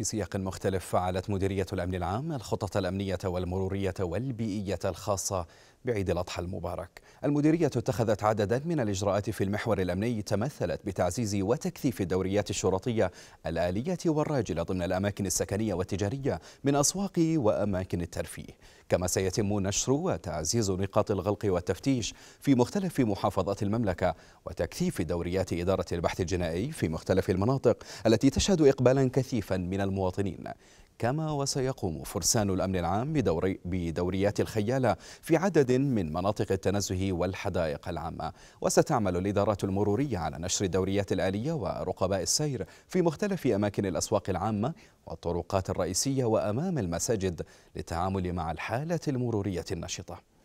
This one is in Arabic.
في سياق مختلف فعلت مديرية الأمن العام الخطط الأمنية والمرورية والبيئية الخاصة بعيد الأضحى المبارك المديرية اتخذت عددا من الإجراءات في المحور الأمني تمثلت بتعزيز وتكثيف الدوريات الشرطية الآلية والراجلة ضمن الأماكن السكنية والتجارية من أسواق وأماكن الترفيه كما سيتم نشر وتعزيز نقاط الغلق والتفتيش في مختلف محافظات المملكة وتكثيف دوريات إدارة البحث الجنائي في مختلف المناطق التي تشهد إقبالا كثيفا من المواطنين كما وسيقوم فرسان الأمن العام بدوري بدوريات الخيالة في عدد من مناطق التنزه والحدائق العامة وستعمل الإدارات المرورية على نشر الدوريات الآلية ورقباء السير في مختلف أماكن الأسواق العامة والطرقات الرئيسية وأمام المساجد للتعامل مع الحالة المرورية النشطة